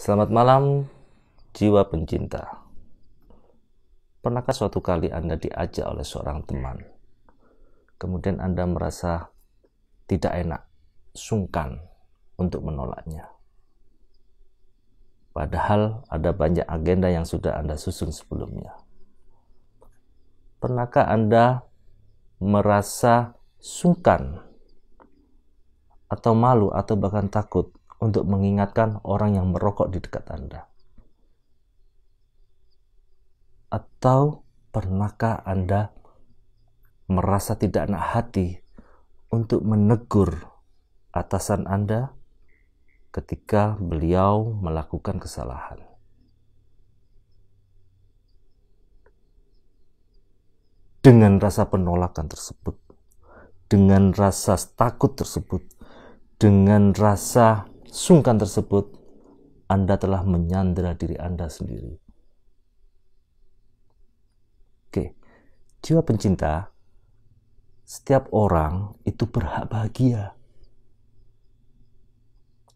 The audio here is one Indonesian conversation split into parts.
Selamat malam, jiwa pencinta. Pernahkah suatu kali Anda diajak oleh seorang teman, kemudian Anda merasa tidak enak, sungkan untuk menolaknya? Padahal ada banyak agenda yang sudah Anda susun sebelumnya. Pernahkah Anda merasa sungkan atau malu atau bahkan takut untuk mengingatkan orang yang merokok di dekat Anda? Atau pernahkah Anda merasa tidak enak hati untuk menegur atasan Anda ketika beliau melakukan kesalahan? Dengan rasa penolakan tersebut, dengan rasa takut tersebut, dengan rasa sungkan tersebut, Anda telah menyandera diri Anda sendiri. Oke, jiwa pencinta, setiap orang itu berhak bahagia.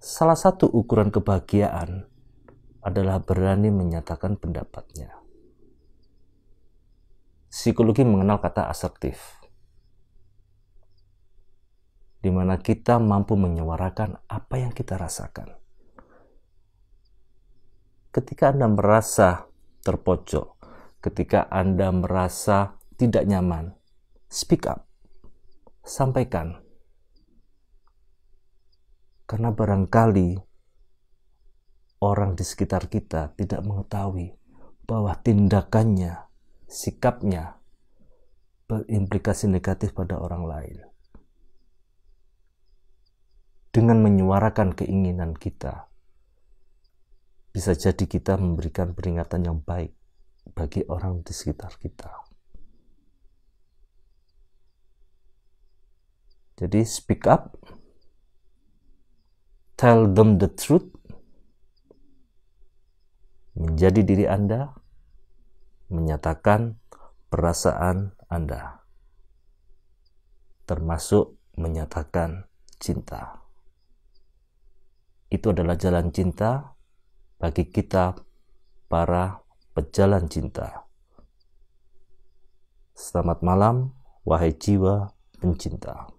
Salah satu ukuran kebahagiaan adalah berani menyatakan pendapatnya. Psikologi mengenal kata asertif di mana kita mampu menyuarakan apa yang kita rasakan. Ketika Anda merasa terpojok, ketika Anda merasa tidak nyaman, speak up, sampaikan, karena barangkali orang di sekitar kita tidak mengetahui bahwa tindakannya, sikapnya berimplikasi negatif pada orang lain dengan menyuarakan keinginan kita. Bisa jadi kita memberikan peringatan yang baik bagi orang di sekitar kita. Jadi speak up, tell them the truth, menjadi diri Anda, menyatakan perasaan Anda, termasuk menyatakan cinta. Itu adalah jalan cinta bagi kita para pejalan cinta. Selamat malam, wahai jiwa pencinta.